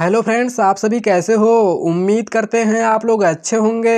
hello friends आप सभी कैसे हो उम्मीद करते हैं आप लोग अच्छे होंगे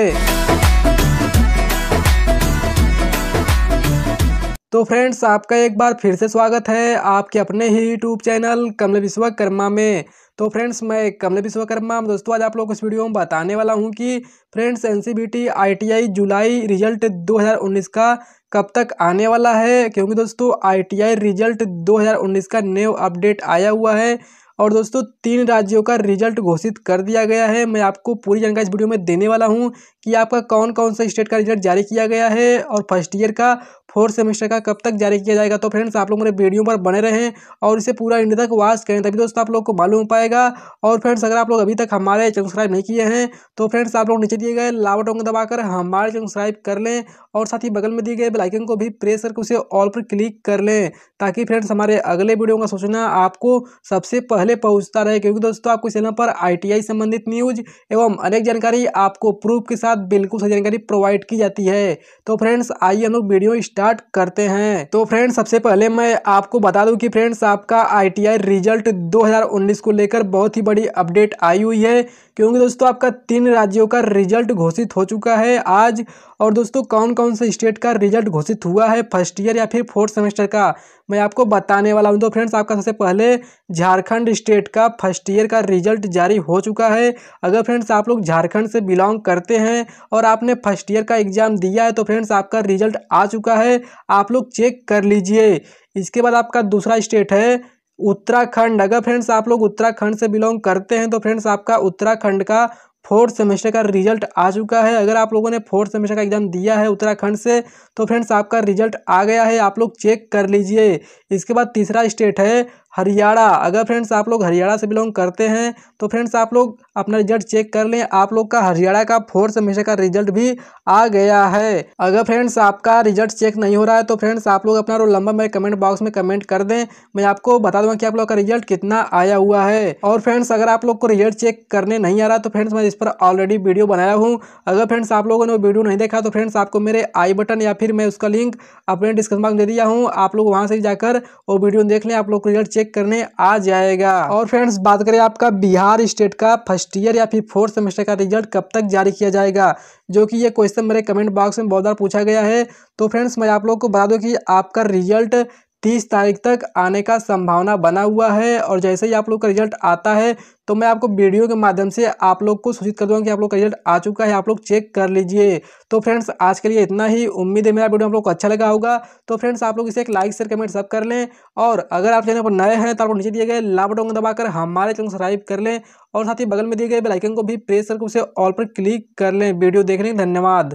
तो फ्रेंड्स आपका एक बार फिर से स्वागत है आपके अपने ही यूट्यूब चैनल कमल विश्वकर्मा में तो फ्रेंड्स मैं कमल विश्वकर्मा दोस्तों आज आप लोग इस वीडियो में बताने वाला हूं कि फ्रेंड्स एन आईटीआई जुलाई रिजल्ट 2019 का कब तक आने वाला है क्योंकि दोस्तों आईटीआई रिजल्ट 2019 का न्यू अपडेट आया हुआ है और दोस्तों तीन राज्यों का रिजल्ट घोषित कर दिया गया है मैं आपको पूरी जानकारी इस वीडियो में देने वाला हूँ कि आपका कौन कौन सा स्टेट का रिजल्ट जारी किया गया है और फर्स्ट ईयर का फोर्थ सेमेस्टर का कब तक जारी किया जाएगा तो फ्रेंड्स आप लोग मेरे वीडियो पर बने रहें और इसे पूरा इंडिया तक वाच करें तभी दोस्तों आप लोग को मालूम पाएगा और फ्रेंड्स अगर आप लोग अभी तक हमारे चैनल सब्सक्राइब नहीं किए हैं तो फ्रेंड्स आप लोग नीचे दिए गए लावटों को दबाकर हमारे चैनल सब्सक्राइब कर लें और साथ ही बगल में दिए गए बेलाइकन को भी प्रेस करके उसे ऑल पर क्लिक कर लें ताकि फ्रेंड्स हमारे अगले वीडियो का सूचना आपको सबसे पहले पहुँचता रहे क्योंकि दोस्तों आपको इस चैनल पर आई संबंधित न्यूज़ एवं अनेक जानकारी आपको प्रूफ के साथ बिल्कुल सही जानकारी प्रोवाइड की जाती है तो फ्रेंड्स आइए हम लोग वीडियो स्टार्ट स्टार्ट करते हैं तो फ्रेंड्स सबसे पहले मैं आपको बता दूं कि फ्रेंड्स आपका आईटीआई रिजल्ट 2019 को लेकर बहुत ही बड़ी अपडेट आई हुई है क्योंकि दोस्तों आपका तीन राज्यों का रिजल्ट घोषित हो चुका है आज और दोस्तों कौन कौन से स्टेट का रिजल्ट घोषित हुआ है फर्स्ट ईयर या फिर फोर्थ सेमेस्टर का मैं आपको बताने वाला हूँ तो फ्रेंड्स आपका सबसे पहले झारखंड स्टेट का फर्स्ट ईयर का रिजल्ट जारी हो चुका है अगर फ्रेंड्स आप लोग झारखंड से बिलोंग करते हैं और आपने फर्स्ट ईयर का एग्ज़ाम दिया है तो फ्रेंड्स आपका रिजल्ट आ चुका है आप लोग चेक कर लीजिए इसके बाद आपका दूसरा स्टेट है उत्तराखंड अगर फ्रेंड्स आप लोग उत्तराखंड से बिलोंग करते हैं तो फ्रेंड्स आपका उत्तराखंड का फोर्थ सेमेस्टर का रिजल्ट आ चुका है अगर आप लोगों ने फोर्थ सेमेस्टर का एग्ज़ाम दिया है उत्तराखंड से तो फ्रेंड्स आपका रिजल्ट आ गया है आप लोग चेक कर लीजिए इसके बाद तीसरा स्टेट है हरियाणा अगर फ्रेंड्स आप लोग हरियाणा से बिलोंग करते हैं तो फ्रेंड्स आप लोग अपना रिजल्ट चेक कर लें आप लोग का हरियाणा का फोर्थ सेमेस्टर का रिजल्ट भी आ गया है अगर फ्रेंड्स आपका रिजल्ट चेक नहीं हो रहा है तो फ्रेंड्स आप लोग अपना रोल नंबर मेरे कमेंट बॉक्स में कमेंट कर दें मैं आपको बता दूंगा कि आप लोग का रिजल्ट कितना आया हुआ है और फ्रेंड्स अगर आप लोग को रिजल्ट चेक करने नहीं आ रहा तो फ्रेंड्स मैं इस पर ऑलरेडी वीडियो बनाया हूँ अगर फ्रेंड्स आप लोगों ने वो वीडियो नहीं देखा तो फ्रेंड्स आपको मेरे आई बटन या फिर मैं उसका लिंक अपने डिस्क्रिप्शन बॉक्स दे दिया हूँ आप लोग वहाँ से जाकर वो वीडियो देख लें आप लोग रिजल्ट चेक चेक करने आ जाएगा और फ्रेंड्स बात करें आपका बिहार स्टेट का फर्स्ट ईयर या फिर फोर्थ सेमेस्टर का रिजल्ट कब तक जारी किया जाएगा जो कि ये क्वेश्चन मेरे कमेंट बॉक्स में बहुत बार पूछा गया है तो फ्रेंड्स मैं आप लोग को बता दूँ कि आपका रिजल्ट तीस तारीख तक आने का संभावना बना हुआ है और जैसे ही आप लोग का रिजल्ट आता है तो मैं आपको वीडियो के माध्यम से आप लोग को सूचित कर दूंगा कि आप लोग का रिजल्ट आ चुका है आप लोग चेक कर लीजिए तो फ्रेंड्स आज के लिए इतना ही उम्मीद है मेरा वीडियो आप लोग को अच्छा लगा होगा तो फ्रेंड्स आप लोग इसे एक लाइक शेयर कमेंट सब कर लें और अगर आप चैनल पर नए हैं तो आप नीचे दिए गए लाभ बटन को दबाकर हमारे चैनल सब्सक्राइब कर लें और साथ ही बगल में दिए गए बेलाइकन को भी प्रेस करके उसे ऑल पर क्लिक कर लें वीडियो देखने धन्यवाद